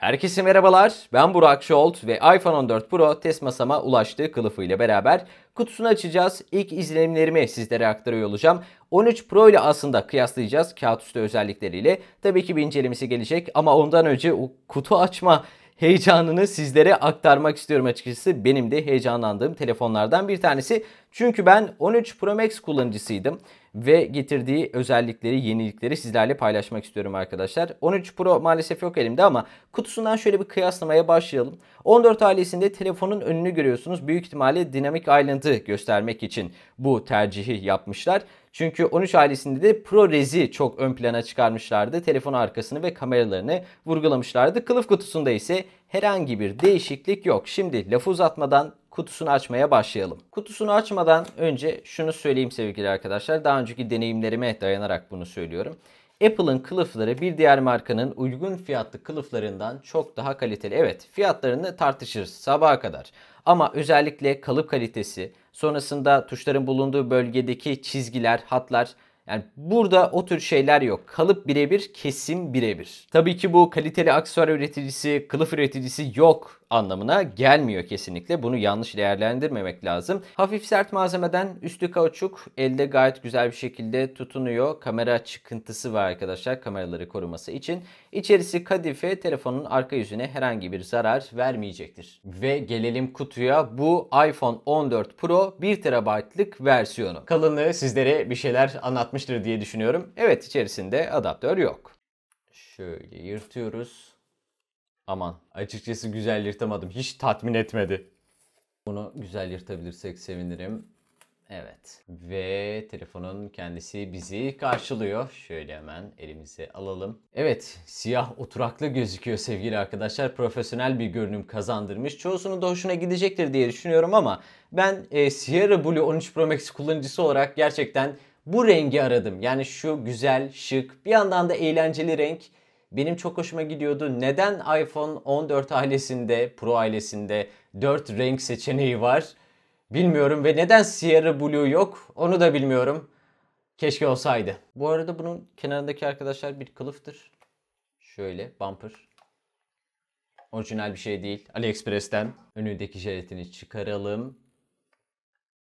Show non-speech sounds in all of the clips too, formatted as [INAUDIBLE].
Herkese merhabalar. Ben Burak Şolt ve iPhone 14 Pro test masama ulaştığı kılıfıyla beraber kutusunu açacağız. İlk izlenimlerimi sizlere aktarıyor olacağım. 13 Pro ile aslında kıyaslayacağız kağıt üstü özellikleriyle. Tabii ki bir incelemesi gelecek ama ondan önce o kutu açma heyecanını sizlere aktarmak istiyorum açıkçası. Benim de heyecanlandığım telefonlardan bir tanesi. Çünkü ben 13 Pro Max kullanıcısıydım ve getirdiği özellikleri, yenilikleri sizlerle paylaşmak istiyorum arkadaşlar. 13 Pro maalesef yok elimde ama kutusundan şöyle bir kıyaslamaya başlayalım. 14 ailesinde telefonun önünü görüyorsunuz. Büyük ihtimalle Dynamic Island'ı göstermek için bu tercihi yapmışlar. Çünkü 13 ailesinde de ProRes'i çok ön plana çıkarmışlardı. Telefon arkasını ve kameralarını vurgulamışlardı. Kılıf kutusunda ise herhangi bir değişiklik yok. Şimdi lafı uzatmadan kutusunu açmaya başlayalım. Kutusunu açmadan önce şunu söyleyeyim sevgili arkadaşlar. Daha önceki deneyimlerime dayanarak bunu söylüyorum. Apple'ın kılıfları bir diğer markanın uygun fiyatlı kılıflarından çok daha kaliteli. Evet fiyatlarını tartışırız sabaha kadar. Ama özellikle kalıp kalitesi, sonrasında tuşların bulunduğu bölgedeki çizgiler, hatlar yani burada o tür şeyler yok. Kalıp birebir, kesim birebir. Tabii ki bu kaliteli aksesuar üreticisi, kılıf üreticisi yok anlamına gelmiyor kesinlikle. Bunu yanlış değerlendirmemek lazım. Hafif sert malzemeden üstü kauçuk elde gayet güzel bir şekilde tutunuyor. Kamera çıkıntısı var arkadaşlar kameraları koruması için. İçerisi kadife telefonun arka yüzüne herhangi bir zarar vermeyecektir. Ve gelelim kutuya. Bu iPhone 14 Pro 1 TB'lık versiyonu. Kalınlığı sizlere bir şeyler anlatmıştır diye düşünüyorum. Evet içerisinde adaptör yok. Şöyle yırtıyoruz. Aman açıkçası güzel yırtamadım. Hiç tatmin etmedi. Bunu güzel yırtabilirsek sevinirim. Evet. Ve telefonun kendisi bizi karşılıyor. Şöyle hemen elimize alalım. Evet, siyah oturaklı gözüküyor sevgili arkadaşlar. Profesyonel bir görünüm kazandırmış. Çoğusunun da hoşuna gidecektir diye düşünüyorum ama ben e, Sierra Blue 13 Pro Max kullanıcısı olarak gerçekten bu rengi aradım. Yani şu güzel, şık, bir yandan da eğlenceli renk benim çok hoşuma gidiyordu. Neden iPhone 14 ailesinde, Pro ailesinde 4 renk seçeneği var? Bilmiyorum ve neden Sierra Blue yok onu da bilmiyorum. Keşke olsaydı. Bu arada bunun kenarındaki arkadaşlar bir kılıftır. Şöyle bumper. Orijinal bir şey değil. AliExpress'ten önündeki jelatini çıkaralım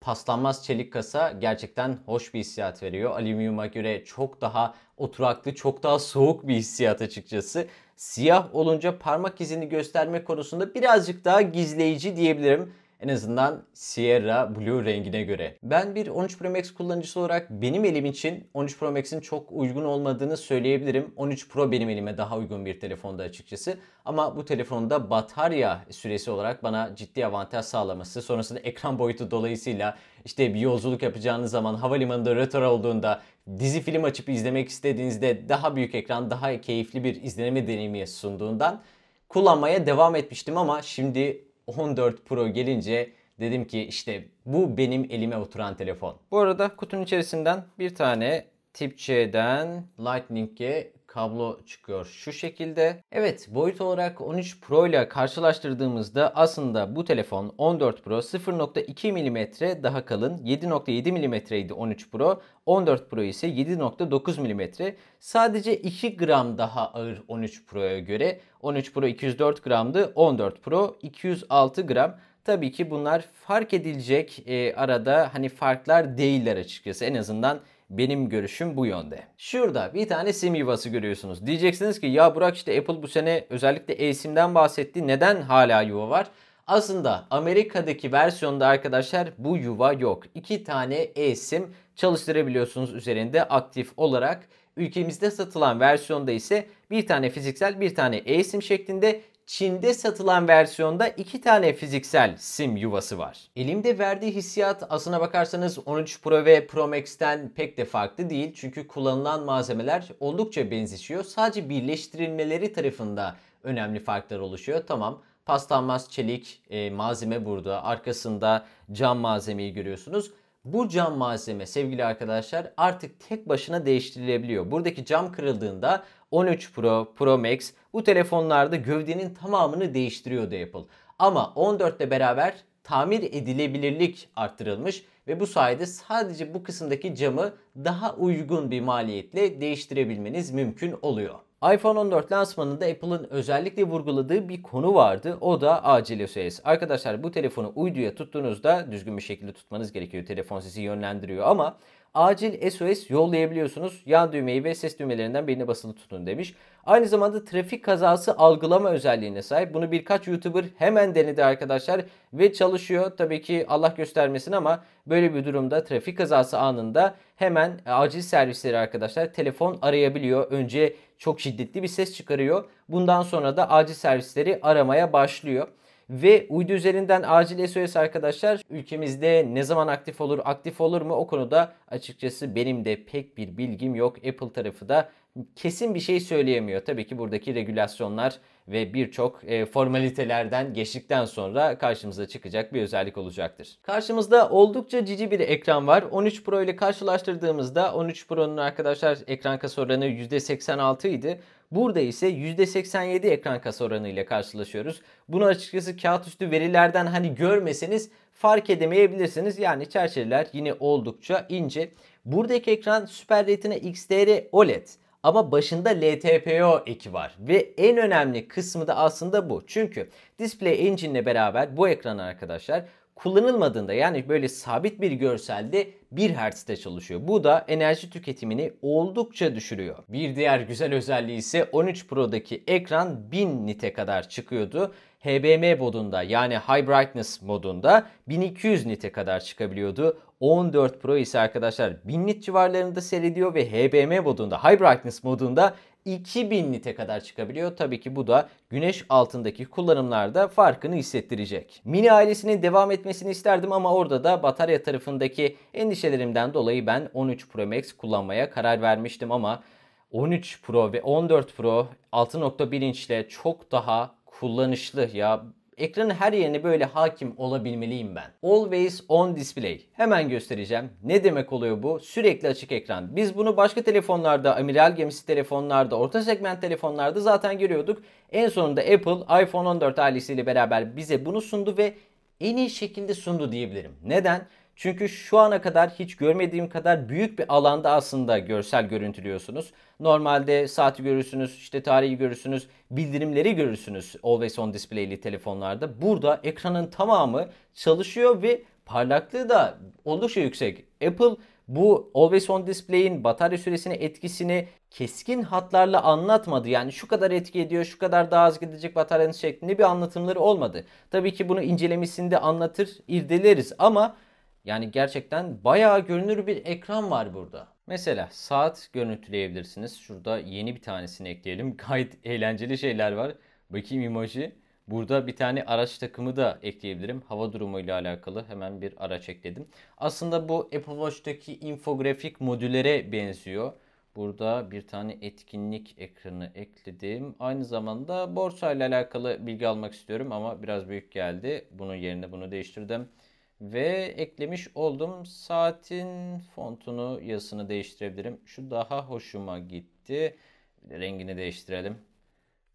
paslanmaz çelik kasa gerçekten hoş bir hissiyat veriyor. Alüminyuma göre çok daha oturaklı, çok daha soğuk bir hissiyat açıkçası. Siyah olunca parmak izini gösterme konusunda birazcık daha gizleyici diyebilirim. En azından Sierra Blue rengine göre. Ben bir 13 Pro Max kullanıcısı olarak benim elim için 13 Pro Max'in çok uygun olmadığını söyleyebilirim. 13 Pro benim elime daha uygun bir telefonda açıkçası. Ama bu telefonda batarya süresi olarak bana ciddi avantaj sağlaması, sonrasında ekran boyutu dolayısıyla işte bir yolculuk yapacağınız zaman havalimanında rötar olduğunda dizi film açıp izlemek istediğinizde daha büyük ekran, daha keyifli bir izlenme deneyimi sunduğundan kullanmaya devam etmiştim ama şimdi 14 Pro gelince dedim ki işte bu benim elime oturan telefon. Bu arada kutunun içerisinden bir tane Tip-C'den Lightning'e kablo çıkıyor şu şekilde. Evet boyut olarak 13 Pro ile karşılaştırdığımızda aslında bu telefon 14 Pro 0.2 mm daha kalın 7.7 mm idi 13 Pro 14 Pro ise 7.9 mm sadece 2 gram daha ağır 13 Pro'ya göre 13 Pro 204 gramdı 14 Pro 206 gram tabii ki bunlar fark edilecek e, arada hani farklar değiller açıkçası en azından benim görüşüm bu yönde. Şurada bir tane sim yuvası görüyorsunuz. Diyeceksiniz ki ya Burak işte Apple bu sene özellikle eSIM'den bahsetti. Neden hala yuva var? Aslında Amerika'daki versiyonda arkadaşlar bu yuva yok. İki tane eSIM çalıştırabiliyorsunuz üzerinde aktif olarak Ülkemizde satılan versiyonda ise bir tane fiziksel bir tane eSIM şeklinde Çin'de satılan versiyonda iki tane fiziksel sim yuvası var. Elimde verdiği hissiyat aslına bakarsanız 13 Pro ve Pro Max'ten pek de farklı değil. Çünkü kullanılan malzemeler oldukça benzişiyor. Sadece birleştirilmeleri tarafında önemli farklar oluşuyor. Tamam paslanmaz çelik e, malzeme burada. Arkasında cam malzemeyi görüyorsunuz. Bu cam malzeme sevgili arkadaşlar artık tek başına değiştirilebiliyor. Buradaki cam kırıldığında 13 Pro, Pro Max bu telefonlarda gövdenin tamamını değiştiriyordu Apple. Ama 14 ile beraber tamir edilebilirlik arttırılmış ve bu sayede sadece bu kısımdaki camı daha uygun bir maliyetle değiştirebilmeniz mümkün oluyor iPhone 14 lansmanında Apple'ın özellikle vurguladığı bir konu vardı. O da acil AcilOS. Arkadaşlar bu telefonu uyduya tuttuğunuzda düzgün bir şekilde tutmanız gerekiyor. Telefon sizi yönlendiriyor ama acil SOS yollayabiliyorsunuz. Yan düğmeyi ve ses düğmelerinden birini basılı tutun demiş. Aynı zamanda trafik kazası algılama özelliğine sahip. Bunu birkaç YouTuber hemen denedi arkadaşlar ve çalışıyor. Tabii ki Allah göstermesin ama böyle bir durumda trafik kazası anında hemen e, acil servisleri arkadaşlar telefon arayabiliyor. Önce çok şiddetli bir ses çıkarıyor. Bundan sonra da acil servisleri aramaya başlıyor. Ve uydu üzerinden acil SOS arkadaşlar ülkemizde ne zaman aktif olur, aktif olur mu o konuda açıkçası benim de pek bir bilgim yok. Apple tarafı da kesin bir şey söyleyemiyor. Tabii ki buradaki regülasyonlar ve birçok e, formalitelerden geçtikten sonra karşımıza çıkacak bir özellik olacaktır. Karşımızda oldukça cici bir ekran var. 13 Pro ile karşılaştırdığımızda 13 Pro'nun arkadaşlar ekran kasa oranı %86 idi. Burada ise %87 ekran kasa oranı ile karşılaşıyoruz. Bunu açıkçası kağıt üstü verilerden hani görmeseniz fark edemeyebilirsiniz. Yani çerçeveler yine oldukça ince. Buradaki ekran Super Retina XDR OLED ama başında LTPO eki var ve en önemli kısmı da aslında bu. Çünkü Display Engine ile beraber bu ekran arkadaşlar kullanılmadığında yani böyle sabit bir görselde 1 Hz'de çalışıyor. Bu da enerji tüketimini oldukça düşürüyor. Bir diğer güzel özelliği ise 13 Pro'daki ekran 1000 nite kadar çıkıyordu. HBM modunda yani High Brightness modunda 1200 nite kadar çıkabiliyordu. 14 Pro ise arkadaşlar 1000 nit civarlarında seyrediyor ve HBM modunda High Brightness modunda 2000 nite kadar çıkabiliyor. Tabii ki bu da güneş altındaki kullanımlarda farkını hissettirecek. Mini ailesinin devam etmesini isterdim ama orada da batarya tarafındaki endişe endişelerimden dolayı ben 13 Pro Max kullanmaya karar vermiştim ama 13 Pro ve 14 Pro 6.1 inçle çok daha kullanışlı ya. Ekranın her yerine böyle hakim olabilmeliyim ben. Always on display. Hemen göstereceğim. Ne demek oluyor bu? Sürekli açık ekran. Biz bunu başka telefonlarda, amiral gemisi telefonlarda, orta segment telefonlarda zaten görüyorduk. En sonunda Apple iPhone 14 ailesiyle beraber bize bunu sundu ve en iyi şekilde sundu diyebilirim. Neden? Çünkü şu ana kadar hiç görmediğim kadar büyük bir alanda aslında görsel görüntülüyorsunuz. Normalde saati görürsünüz, işte tarihi görürsünüz, bildirimleri görürsünüz Always On Display'li telefonlarda. Burada ekranın tamamı çalışıyor ve parlaklığı da oldukça yüksek. Apple bu Always On Display'in batarya süresini etkisini keskin hatlarla anlatmadı. Yani şu kadar etki ediyor, şu kadar daha az gidecek bataryanın şeklinde bir anlatımları olmadı. Tabii ki bunu incelemesinde anlatır, irdeleriz ama yani gerçekten bayağı görünür bir ekran var burada. Mesela saat görüntüleyebilirsiniz. Şurada yeni bir tanesini ekleyelim. [LAUGHS] Gayet eğlenceli şeyler var. Bakayım imajı. Burada bir tane araç takımı da ekleyebilirim. Hava durumu ile alakalı hemen bir araç ekledim. Aslında bu Apple Watch'taki infografik modülere benziyor. Burada bir tane etkinlik ekranı ekledim. Aynı zamanda borsa ile alakalı bilgi almak istiyorum ama biraz büyük geldi. Bunun yerine bunu değiştirdim. Ve eklemiş oldum. Saatin fontunu, yazısını değiştirebilirim. Şu daha hoşuma gitti. Rengini değiştirelim.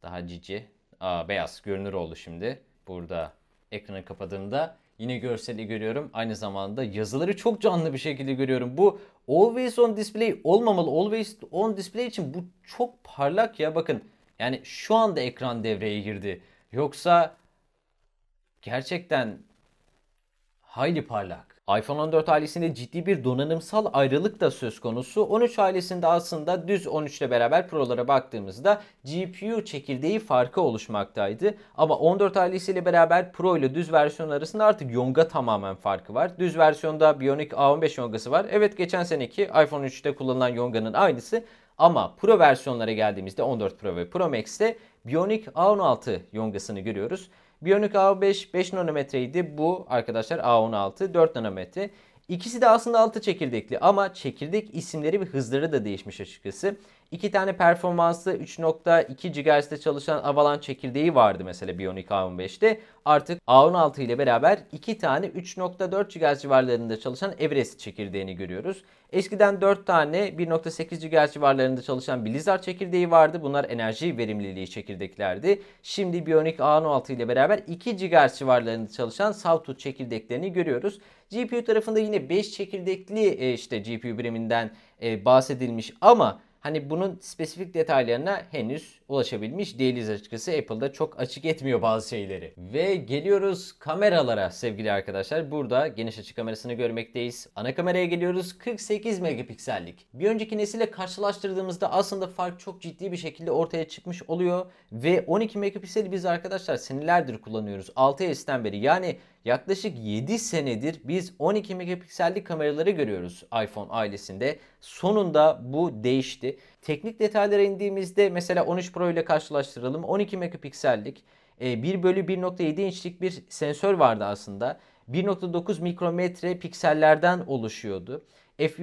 Daha cici. Aa, beyaz görünür oldu şimdi. Burada ekranı kapadığımda yine görseli görüyorum. Aynı zamanda yazıları çok canlı bir şekilde görüyorum. Bu always on display olmamalı. Always on display için bu çok parlak ya bakın. Yani şu anda ekran devreye girdi. Yoksa gerçekten hayli parlak. iPhone 14 ailesinde ciddi bir donanımsal ayrılık da söz konusu. 13 ailesinde aslında düz 13 ile beraber Pro'lara baktığımızda GPU çekirdeği farkı oluşmaktaydı. Ama 14 ailesiyle beraber Pro ile düz versiyon arasında artık yonga tamamen farkı var. Düz versiyonda Bionic A15 yongası var. Evet geçen seneki iPhone 3'te kullanılan yonganın aynısı. Ama Pro versiyonlara geldiğimizde 14 Pro ve Pro Max'te Bionic A16 yongasını görüyoruz. Bionic A5 5 nanometreydi. Bu arkadaşlar A16 4 nanometre. İkisi de aslında altı çekirdekli ama çekirdek isimleri ve hızları da değişmiş açıkçası. İki tane performanslı 3.2 GHz'de çalışan Avalan çekirdeği vardı mesela Bionic A15'te. Artık A16 ile beraber iki tane 3.4 GHz civarlarında çalışan Everest çekirdeğini görüyoruz. Eskiden 4 tane 1.8 GHz civarlarında çalışan Blizzard çekirdeği vardı. Bunlar enerji verimliliği çekirdeklerdi. Şimdi Bionic A16 ile beraber 2 GHz civarlarında çalışan Sawtooth çekirdeklerini görüyoruz. GPU tarafında yine 5 çekirdekli e, işte GPU biriminden e, bahsedilmiş ama Hani bunun spesifik detaylarına henüz ulaşabilmiş değiliz açıkçası. Apple'da çok açık etmiyor bazı şeyleri. Ve geliyoruz kameralara sevgili arkadaşlar. Burada geniş açı kamerasını görmekteyiz. Ana kameraya geliyoruz. 48 megapiksellik. Bir önceki nesille karşılaştırdığımızda aslında fark çok ciddi bir şekilde ortaya çıkmış oluyor. Ve 12 megapikseli biz arkadaşlar senelerdir kullanıyoruz. 6S'ten beri. Yani Yaklaşık 7 senedir biz 12 megapiksellik kameraları görüyoruz iPhone ailesinde. Sonunda bu değişti. Teknik detaylara indiğimizde mesela 13 Pro ile karşılaştıralım. 12 megapiksellik 1 e, bölü 1.7 inçlik bir sensör vardı aslında. 1.9 mikrometre piksellerden oluşuyordu f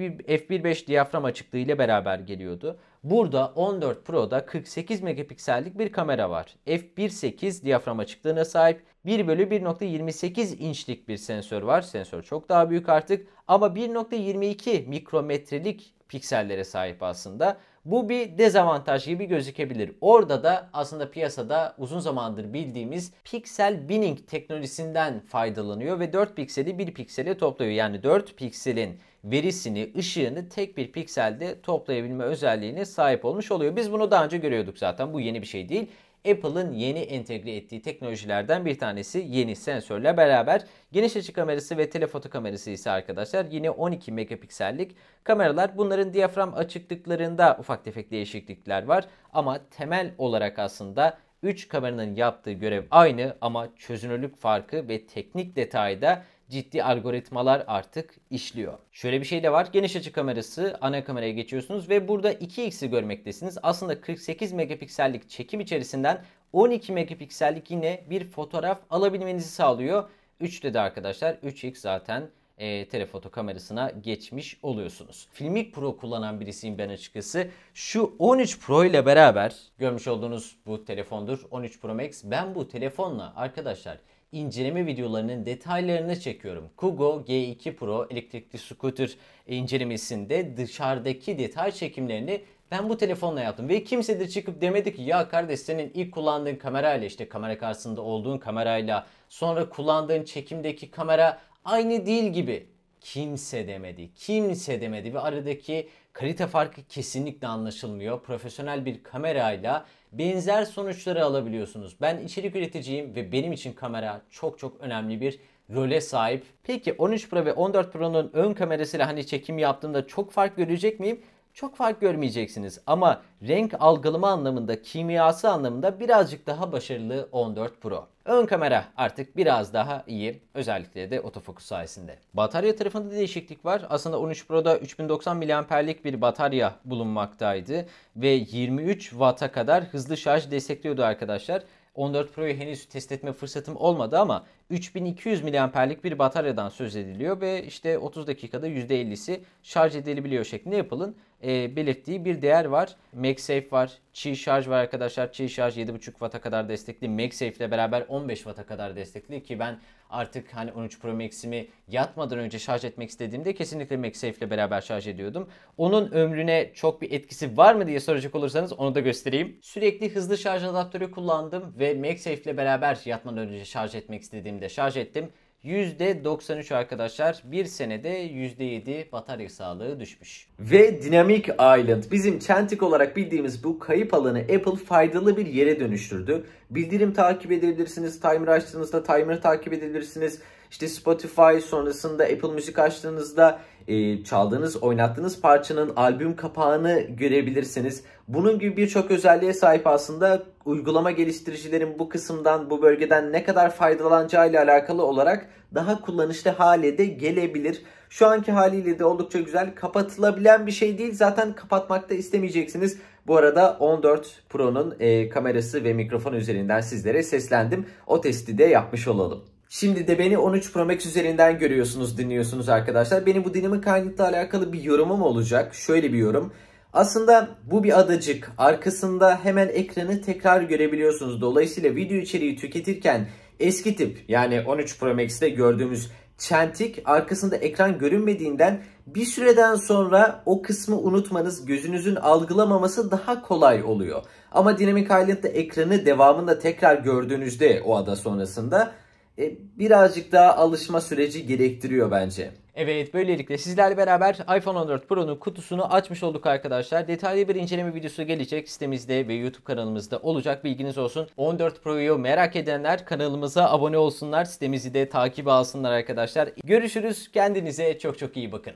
15 diyafram açıklığı ile beraber geliyordu. Burada 14 Pro'da 48 megapiksellik bir kamera var. f1.8 diyafram açıklığına sahip 1 bölü 1.28 inçlik bir sensör var. Sensör çok daha büyük artık ama 1.22 mikrometrelik piksellere sahip aslında. Bu bir dezavantaj gibi gözükebilir. Orada da aslında piyasada uzun zamandır bildiğimiz piksel binning teknolojisinden faydalanıyor ve 4 pikseli 1 piksele topluyor. Yani 4 pikselin verisini, ışığını tek bir pikselde toplayabilme özelliğine sahip olmuş oluyor. Biz bunu daha önce görüyorduk zaten. Bu yeni bir şey değil. Apple'ın yeni entegre ettiği teknolojilerden bir tanesi yeni sensörle beraber geniş açı kamerası ve telefoto kamerası ise arkadaşlar yine 12 megapiksellik kameralar. Bunların diyafram açıklıklarında ufak tefek değişiklikler var ama temel olarak aslında 3 kameranın yaptığı görev aynı ama çözünürlük farkı ve teknik detayda ciddi algoritmalar artık işliyor. Şöyle bir şey de var. Geniş açı kamerası ana kameraya geçiyorsunuz ve burada 2x'i görmektesiniz. Aslında 48 megapiksellik çekim içerisinden 12 megapiksellik yine bir fotoğraf alabilmenizi sağlıyor. 3 dedi arkadaşlar. 3x zaten e, telefoto kamerasına geçmiş oluyorsunuz. Filmic Pro kullanan birisiyim ben açıkçası. Şu 13 Pro ile beraber görmüş olduğunuz bu telefondur. 13 Pro Max. Ben bu telefonla arkadaşlar inceleme videolarının detaylarını çekiyorum. Kugo G2 Pro elektrikli scooter incelemesinde dışarıdaki detay çekimlerini ben bu telefonla yaptım ve kimse de çıkıp demedi ki ya kardeş senin ilk kullandığın kamerayla işte kamera karşısında olduğun kamerayla sonra kullandığın çekimdeki kamera aynı değil gibi. Kimse demedi. Kimse demedi ve aradaki kalite farkı kesinlikle anlaşılmıyor. Profesyonel bir kamerayla benzer sonuçları alabiliyorsunuz. Ben içerik üreticiyim ve benim için kamera çok çok önemli bir role sahip. Peki 13 Pro ve 14 Pro'nun ön kamerasıyla hani çekim yaptığımda çok fark görecek miyim? çok fark görmeyeceksiniz ama renk algılama anlamında, kimyası anlamında birazcık daha başarılı 14 Pro. Ön kamera artık biraz daha iyi. Özellikle de otofokus sayesinde. Batarya tarafında değişiklik var. Aslında 13 Pro'da 3090 mAh'lik bir batarya bulunmaktaydı. Ve 23 Watt'a kadar hızlı şarj destekliyordu arkadaşlar. 14 Pro'yu henüz test etme fırsatım olmadı ama 3200 miliamperlik bir bataryadan söz ediliyor ve işte 30 dakikada %50'si şarj edilebiliyor şeklinde yapılın e, belirttiği bir değer var. MagSafe var, Qi şarj var arkadaşlar. Qi şarj 7.5 Watt'a kadar destekli. MagSafe ile beraber 15 Watt'a kadar destekli ki ben artık hani 13 Pro Max'imi yatmadan önce şarj etmek istediğimde kesinlikle MagSafe ile beraber şarj ediyordum. Onun ömrüne çok bir etkisi var mı diye soracak olursanız onu da göstereyim. Sürekli hızlı şarj adaptörü kullandım ve MagSafe ile beraber yatmadan önce şarj etmek istediğimde saatinde şarj ettim. %93 arkadaşlar bir senede %7 batarya sağlığı düşmüş. Ve Dynamic Island bizim çentik olarak bildiğimiz bu kayıp alanı Apple faydalı bir yere dönüştürdü. Bildirim takip edebilirsiniz, timer açtığınızda timer takip edebilirsiniz işte Spotify sonrasında Apple Müzik açtığınızda e, çaldığınız, oynattığınız parçanın albüm kapağını görebilirsiniz. Bunun gibi birçok özelliğe sahip aslında uygulama geliştiricilerin bu kısımdan, bu bölgeden ne kadar faydalanacağı ile alakalı olarak daha kullanışlı hale de gelebilir. Şu anki haliyle de oldukça güzel. Kapatılabilen bir şey değil. Zaten kapatmak da istemeyeceksiniz. Bu arada 14 Pro'nun e, kamerası ve mikrofon üzerinden sizlere seslendim. O testi de yapmış olalım. Şimdi de beni 13 Pro Max üzerinden görüyorsunuz, dinliyorsunuz arkadaşlar. Benim bu dinamik kaynakla alakalı bir yorumum olacak. Şöyle bir yorum. Aslında bu bir adacık. Arkasında hemen ekranı tekrar görebiliyorsunuz. Dolayısıyla video içeriği tüketirken eski tip yani 13 Pro Max'te gördüğümüz çentik arkasında ekran görünmediğinden bir süreden sonra o kısmı unutmanız gözünüzün algılamaması daha kolay oluyor. Ama Dynamic Island'da ekranı devamında tekrar gördüğünüzde o ada sonrasında e, birazcık daha alışma süreci gerektiriyor bence. Evet böylelikle sizlerle beraber iPhone 14 Pro'nun kutusunu açmış olduk arkadaşlar. Detaylı bir inceleme videosu gelecek sitemizde ve YouTube kanalımızda olacak bilginiz olsun. 14 Pro'yu merak edenler kanalımıza abone olsunlar sitemizi de takip alsınlar arkadaşlar. Görüşürüz kendinize çok çok iyi bakın.